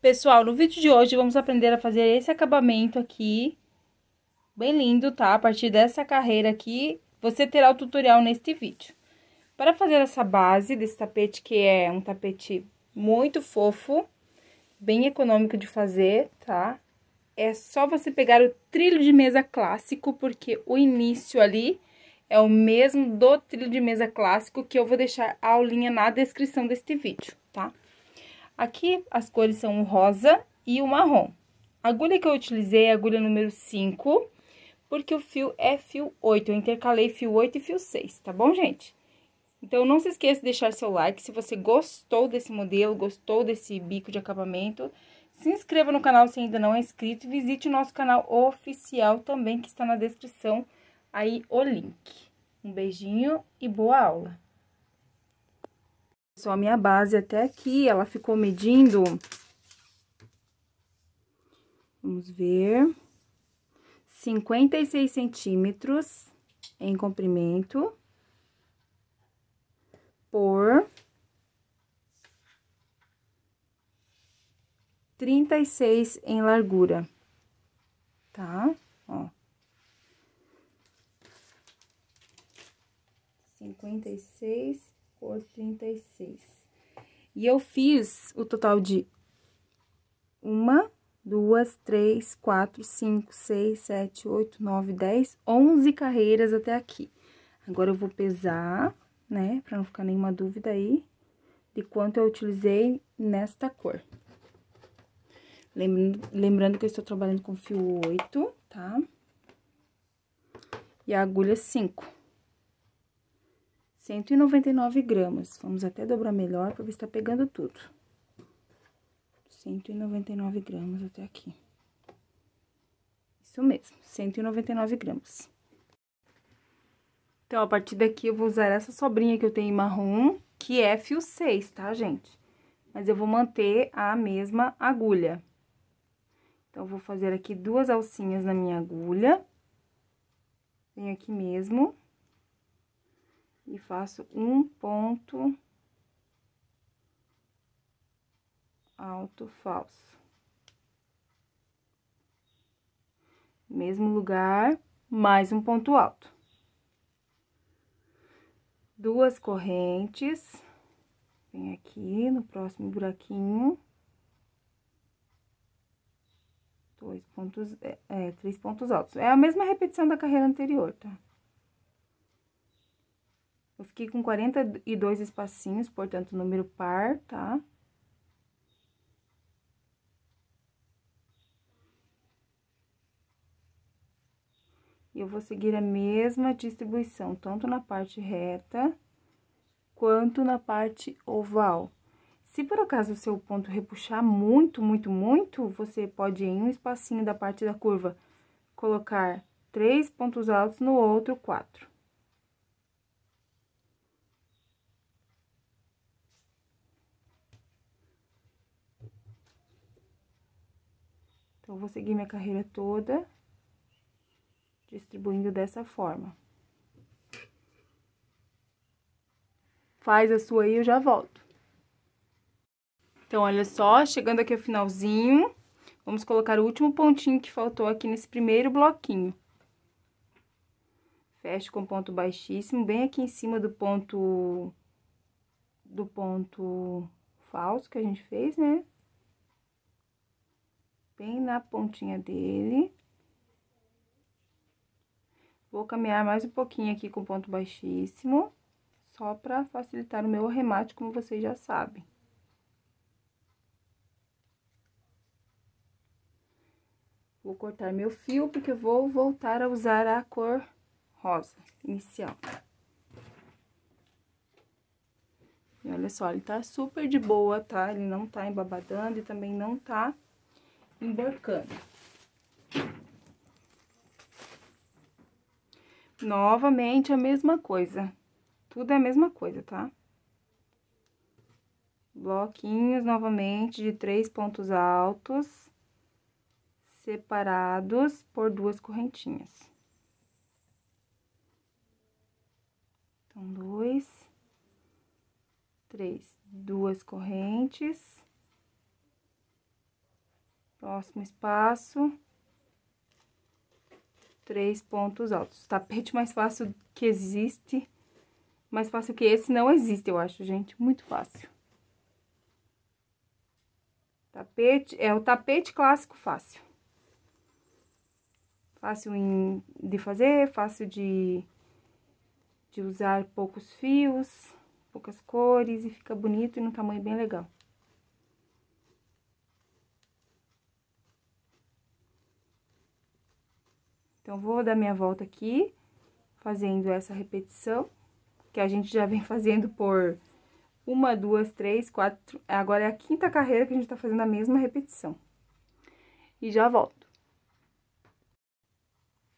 Pessoal, no vídeo de hoje vamos aprender a fazer esse acabamento aqui, bem lindo, tá? A partir dessa carreira aqui, você terá o tutorial neste vídeo. Para fazer essa base desse tapete, que é um tapete muito fofo, bem econômico de fazer, tá? É só você pegar o trilho de mesa clássico, porque o início ali é o mesmo do trilho de mesa clássico, que eu vou deixar a aulinha na descrição deste vídeo, Tá? Aqui as cores são o rosa e o marrom. A agulha que eu utilizei é a agulha número 5, porque o fio é fio 8. Eu intercalei fio 8 e fio 6, tá bom, gente? Então, não se esqueça de deixar seu like. Se você gostou desse modelo, gostou desse bico de acabamento, se inscreva no canal se ainda não é inscrito. E visite o nosso canal oficial também, que está na descrição aí o link. Um beijinho e boa aula! Só a minha base até aqui, ela ficou medindo... Vamos ver... 56 centímetros em comprimento por 36 em largura, tá? Ó. 56 36. E eu fiz o total de uma, duas, três, quatro, cinco, seis, sete, oito, nove, dez, onze carreiras até aqui. Agora, eu vou pesar, né, pra não ficar nenhuma dúvida aí, de quanto eu utilizei nesta cor. Lembrando, lembrando que eu estou trabalhando com fio 8, tá? E a agulha 5. 199 gramas. Vamos até dobrar melhor para ver se tá pegando tudo. 199 gramas até aqui. Isso mesmo, 199 gramas. Então, a partir daqui, eu vou usar essa sobrinha que eu tenho em marrom, que é fio 6, tá, gente? Mas eu vou manter a mesma agulha. Então, vou fazer aqui duas alcinhas na minha agulha. Venho aqui mesmo e faço um ponto alto falso. Mesmo lugar, mais um ponto alto. Duas correntes, vem aqui no próximo buraquinho. Dois pontos, é, é três pontos altos. É a mesma repetição da carreira anterior, tá? fiquei com 42 espacinhos, portanto, número par, tá? E eu vou seguir a mesma distribuição, tanto na parte reta, quanto na parte oval. Se por acaso o seu ponto repuxar muito, muito, muito, você pode, em um espacinho da parte da curva, colocar três pontos altos, no outro, quatro. Então, vou seguir minha carreira toda distribuindo dessa forma. Faz a sua aí, eu já volto. Então, olha só, chegando aqui ao finalzinho, vamos colocar o último pontinho que faltou aqui nesse primeiro bloquinho. Fecho com ponto baixíssimo, bem aqui em cima do ponto do ponto falso que a gente fez, né? bem na pontinha dele. Vou caminhar mais um pouquinho aqui com ponto baixíssimo, só pra facilitar o meu remate, como vocês já sabem. Vou cortar meu fio, porque eu vou voltar a usar a cor rosa inicial. E olha só, ele tá super de boa, tá? Ele não tá embabadando e também não tá emborcando. Novamente a mesma coisa. Tudo é a mesma coisa, tá? Bloquinhos novamente de três pontos altos, separados por duas correntinhas. Então, dois, três, duas correntes Próximo espaço. Três pontos altos. Tapete mais fácil que existe. Mais fácil que esse não existe, eu acho, gente. Muito fácil. Tapete, é o tapete clássico fácil. Fácil em, de fazer, fácil de, de usar poucos fios, poucas cores e fica bonito e no tamanho bem legal. Então, vou dar minha volta aqui, fazendo essa repetição, que a gente já vem fazendo por uma, duas, três, quatro... Agora é a quinta carreira que a gente tá fazendo a mesma repetição. E já volto.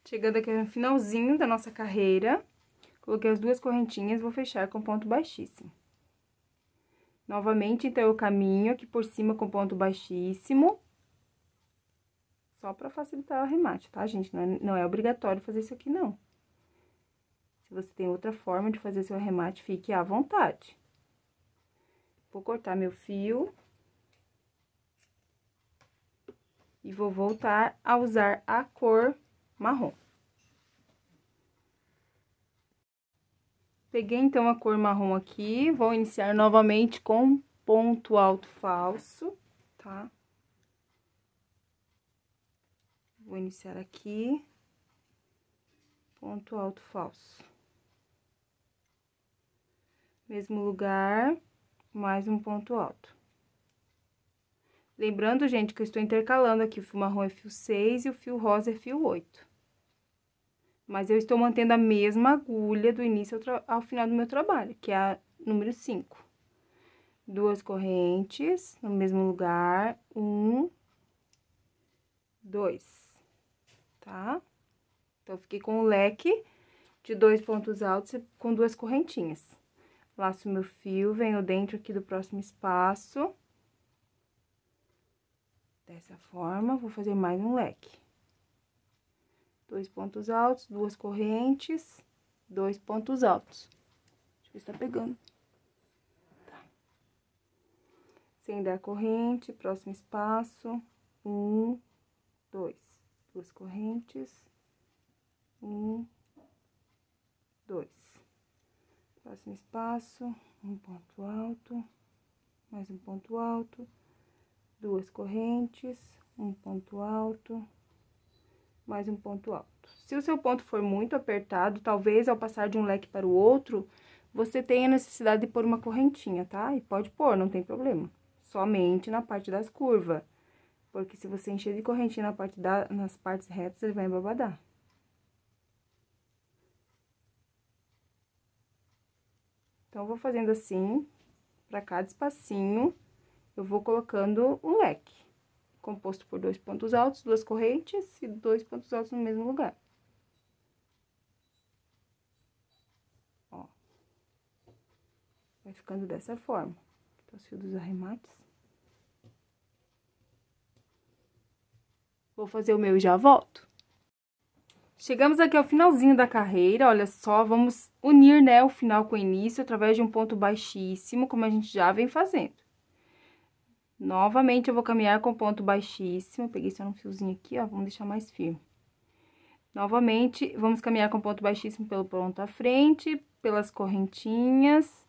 Chegando aqui no finalzinho da nossa carreira, coloquei as duas correntinhas, vou fechar com ponto baixíssimo. Novamente, então, eu caminho aqui por cima com ponto baixíssimo só para facilitar o arremate, tá, gente? Não é, não é obrigatório fazer isso aqui, não. Se você tem outra forma de fazer seu arremate, fique à vontade. Vou cortar meu fio. E vou voltar a usar a cor marrom. Peguei, então, a cor marrom aqui, vou iniciar novamente com ponto alto falso, tá? Vou iniciar aqui, ponto alto falso. Mesmo lugar, mais um ponto alto. Lembrando, gente, que eu estou intercalando aqui, o fio marrom é fio 6 e o fio rosa é fio 8. Mas eu estou mantendo a mesma agulha do início ao final do meu trabalho, que é a número 5 duas correntes no mesmo lugar, um, dois tá? Então, eu fiquei com o leque de dois pontos altos com duas correntinhas. Laço meu fio, venho dentro aqui do próximo espaço. Dessa forma, vou fazer mais um leque. Dois pontos altos, duas correntes, dois pontos altos. Deixa eu ver se tá pegando. Tá. Sem dar corrente, próximo espaço, um, dois duas correntes, um, dois. Próximo espaço, um ponto alto, mais um ponto alto, duas correntes, um ponto alto, mais um ponto alto. Se o seu ponto for muito apertado, talvez ao passar de um leque para o outro, você tenha necessidade de pôr uma correntinha, tá? E pode pôr, não tem problema. Somente na parte das curvas. Porque se você encher de correntinha na parte da, nas partes retas, ele vai embabadar. Então, vou fazendo assim, para cada espacinho, eu vou colocando um leque, composto por dois pontos altos, duas correntes e dois pontos altos no mesmo lugar. Ó. Vai ficando dessa forma. Então, os fios dos arremates. Vou fazer o meu e já volto. Chegamos aqui ao finalzinho da carreira, olha só, vamos unir, né, o final com o início através de um ponto baixíssimo, como a gente já vem fazendo. Novamente, eu vou caminhar com ponto baixíssimo, peguei só um fiozinho aqui, ó, vamos deixar mais firme. Novamente, vamos caminhar com ponto baixíssimo pelo ponto à frente, pelas correntinhas,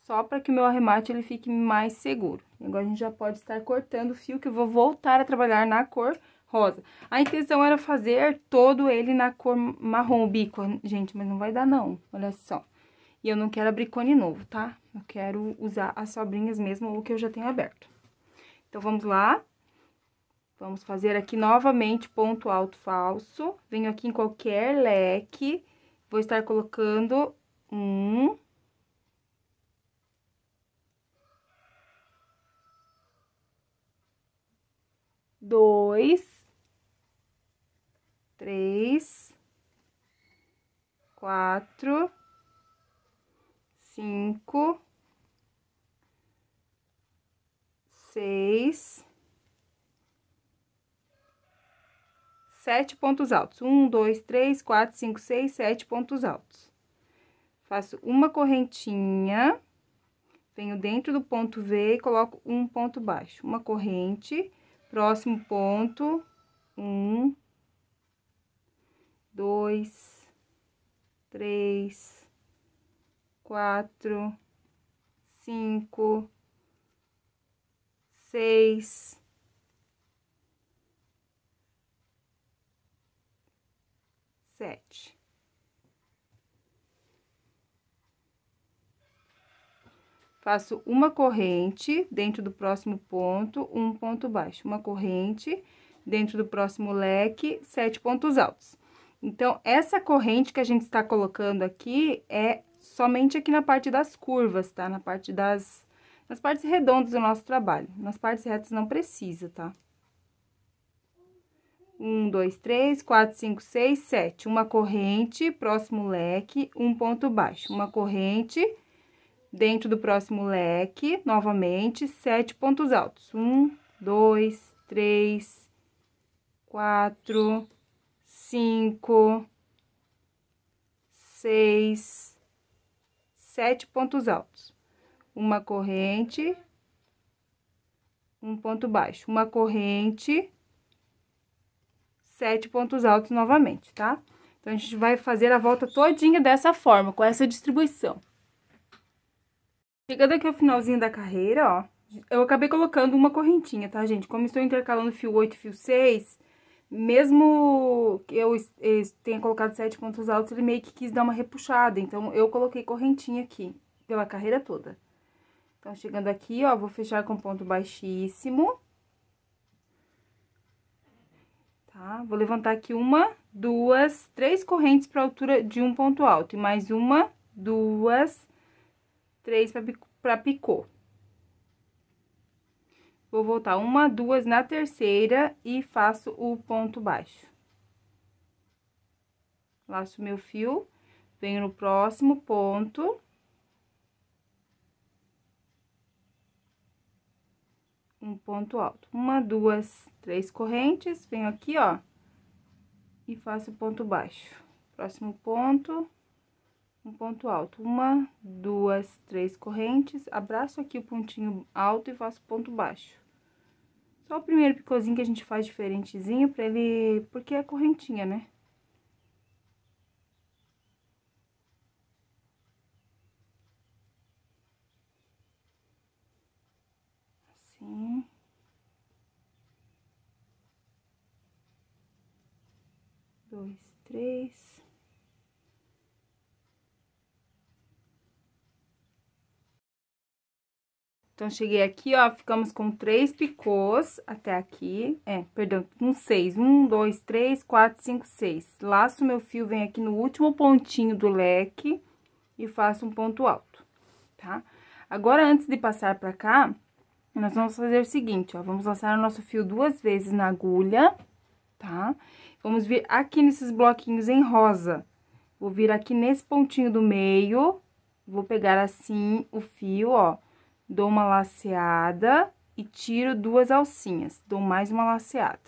só para que o meu arremate ele fique mais seguro. Agora a gente já pode estar cortando o fio, que eu vou voltar a trabalhar na cor rosa. A intenção era fazer todo ele na cor marrom, o bico, gente, mas não vai dar não, olha só. E eu não quero abrir cone novo, tá? Eu quero usar as sobrinhas mesmo, o que eu já tenho aberto. Então, vamos lá. Vamos fazer aqui novamente ponto alto falso. Venho aqui em qualquer leque, vou estar colocando um, dois, três, quatro, cinco, seis, sete pontos altos. Um, dois, três, quatro, cinco, seis, sete pontos altos. Faço uma correntinha, venho dentro do ponto V e coloco um ponto baixo. Uma corrente Próximo ponto, um, dois, três, quatro, cinco, seis, sete. Faço uma corrente dentro do próximo ponto, um ponto baixo. Uma corrente dentro do próximo leque, sete pontos altos. Então, essa corrente que a gente está colocando aqui é somente aqui na parte das curvas, tá? Na parte das... nas partes redondas do nosso trabalho. Nas partes retas não precisa, tá? Um, dois, três, quatro, cinco, seis, sete. Uma corrente, próximo leque, um ponto baixo. Uma corrente Dentro do próximo leque, novamente, sete pontos altos. Um, dois, três, quatro, cinco, seis, sete pontos altos. Uma corrente, um ponto baixo. Uma corrente, sete pontos altos novamente, tá? Então, a gente vai fazer a volta todinha dessa forma, com essa distribuição. Chegando aqui ao finalzinho da carreira, ó, eu acabei colocando uma correntinha, tá, gente? Como estou intercalando fio 8 e fio 6, mesmo que eu tenha colocado sete pontos altos, ele meio que quis dar uma repuxada, então eu coloquei correntinha aqui, pela carreira toda. Então, chegando aqui, ó, vou fechar com ponto baixíssimo. Tá? Vou levantar aqui uma, duas, três correntes para altura de um ponto alto, e mais uma, duas, três três para picô. Vou voltar uma, duas na terceira e faço o ponto baixo. Laço meu fio, venho no próximo ponto. Um ponto alto. Uma, duas, três correntes, venho aqui, ó, e faço ponto baixo. Próximo ponto um ponto alto. Uma, duas, três correntes, abraço aqui o pontinho alto e faço ponto baixo. Só o primeiro picôzinho que a gente faz diferentezinho pra ele... porque é correntinha, né? Assim... Dois, três... Então, cheguei aqui, ó, ficamos com três picôs até aqui, é, perdão, com um seis, um, dois, três, quatro, cinco, seis. Laço meu fio, vem aqui no último pontinho do leque e faço um ponto alto, tá? Agora, antes de passar pra cá, nós vamos fazer o seguinte, ó, vamos laçar o nosso fio duas vezes na agulha, tá? Vamos vir aqui nesses bloquinhos em rosa, vou vir aqui nesse pontinho do meio, vou pegar assim o fio, ó, dou uma laceada e tiro duas alcinhas, dou mais uma laceada.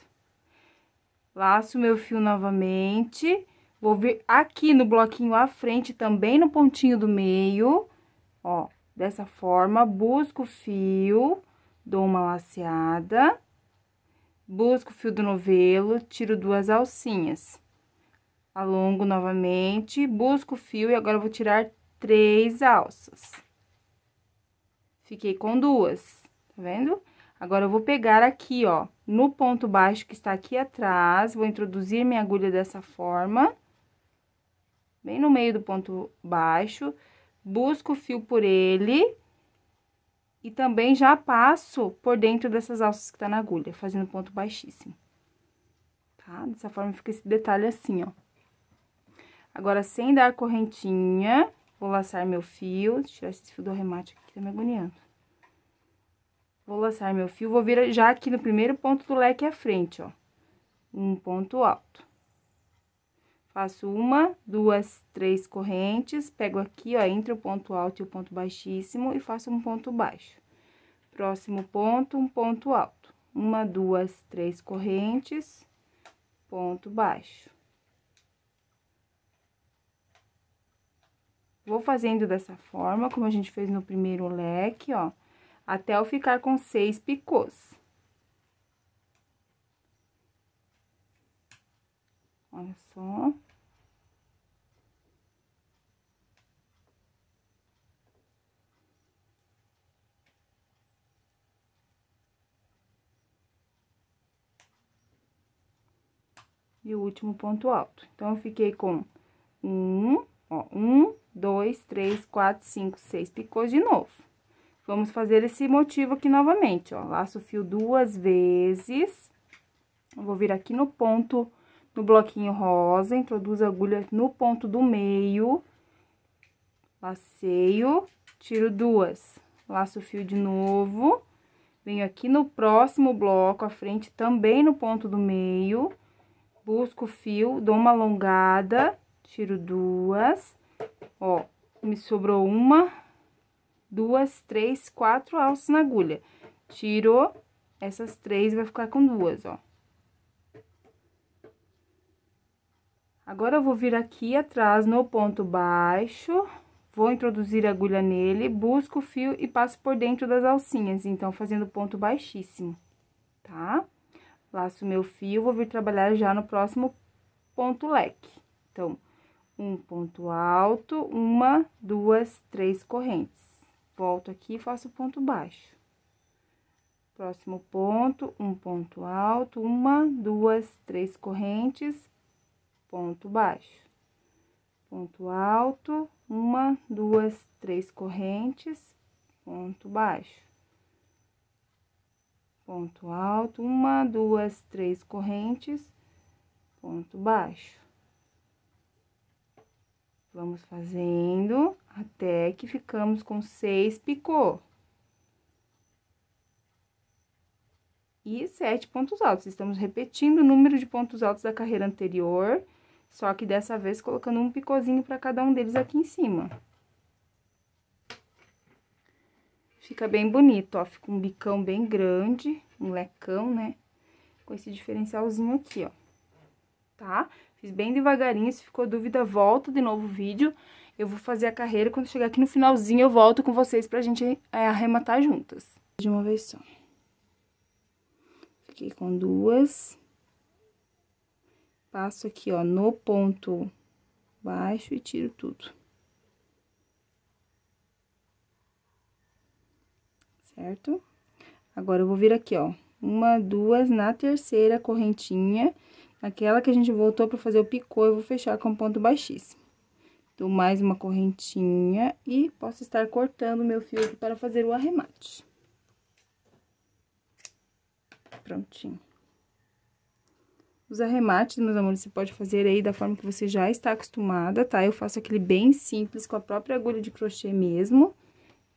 Laço meu fio novamente, vou vir aqui no bloquinho à frente, também no pontinho do meio, ó, dessa forma, busco o fio, dou uma laceada, busco o fio do novelo, tiro duas alcinhas. Alongo novamente, busco o fio e agora vou tirar três alças. Fiquei com duas, tá vendo? Agora, eu vou pegar aqui, ó, no ponto baixo que está aqui atrás, vou introduzir minha agulha dessa forma, bem no meio do ponto baixo, busco o fio por ele e também já passo por dentro dessas alças que tá na agulha, fazendo ponto baixíssimo. Tá? Dessa forma, fica esse detalhe assim, ó. Agora, sem dar correntinha, Vou laçar meu fio, tirar esse fio do remate aqui, que tá me agoniando. Vou laçar meu fio, vou vir já aqui no primeiro ponto do leque à frente, ó. Um ponto alto. Faço uma, duas, três correntes, pego aqui, ó, entre o ponto alto e o ponto baixíssimo e faço um ponto baixo. Próximo ponto, um ponto alto. Uma, duas, três correntes, ponto baixo. Vou fazendo dessa forma, como a gente fez no primeiro leque, ó, até eu ficar com seis picôs. Olha só. E o último ponto alto. Então, eu fiquei com um, ó, um, dois, três, quatro, cinco, seis picôs de novo. Vamos fazer esse motivo aqui novamente, ó. Laço o fio duas vezes. vou vir aqui no ponto, no bloquinho rosa, introduzo a agulha no ponto do meio. Laceio, tiro duas. Laço o fio de novo. Venho aqui no próximo bloco, à frente, também no ponto do meio. Busco o fio, dou uma alongada, tiro duas Ó, me sobrou uma, duas, três, quatro alças na agulha. Tirou essas três, vai ficar com duas, ó. Agora, eu vou vir aqui atrás no ponto baixo, vou introduzir a agulha nele, busco o fio e passo por dentro das alcinhas, então, fazendo ponto baixíssimo, tá? Laço meu fio, vou vir trabalhar já no próximo ponto leque. Então, um ponto alto, uma, duas, três correntes. Volto aqui e faço ponto baixo. Próximo ponto, um ponto alto, uma, duas, três correntes, ponto baixo. Ponto alto, uma, duas, três correntes, ponto baixo. Ponto alto, uma, duas, três correntes, ponto baixo Vamos fazendo até que ficamos com seis picô. E sete pontos altos. Estamos repetindo o número de pontos altos da carreira anterior, só que dessa vez colocando um picôzinho para cada um deles aqui em cima. Fica bem bonito, ó. Fica um bicão bem grande, um lecão, né? Com esse diferencialzinho aqui, ó tá? Fiz bem devagarinho, se ficou dúvida, volta de novo o vídeo. Eu vou fazer a carreira, quando chegar aqui no finalzinho eu volto com vocês pra gente é, arrematar juntas. De uma vez só. Fiquei com duas. Passo aqui, ó, no ponto baixo e tiro tudo. Certo? Agora, eu vou vir aqui, ó, uma, duas, na terceira correntinha Aquela que a gente voltou para fazer o picô, eu vou fechar com ponto baixíssimo. Dou mais uma correntinha e posso estar cortando meu fio aqui para fazer o arremate. Prontinho. Os arremates, meus amores, você pode fazer aí da forma que você já está acostumada, tá? Eu faço aquele bem simples com a própria agulha de crochê mesmo,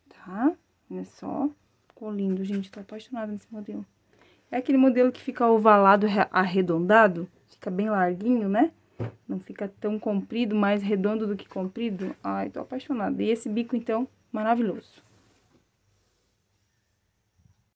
tá? Olha só, ficou lindo, gente, tô apaixonada nesse modelo. É aquele modelo que fica ovalado, arredondado, fica bem larguinho, né? Não fica tão comprido, mais redondo do que comprido. Ai, tô apaixonada. E esse bico, então, maravilhoso.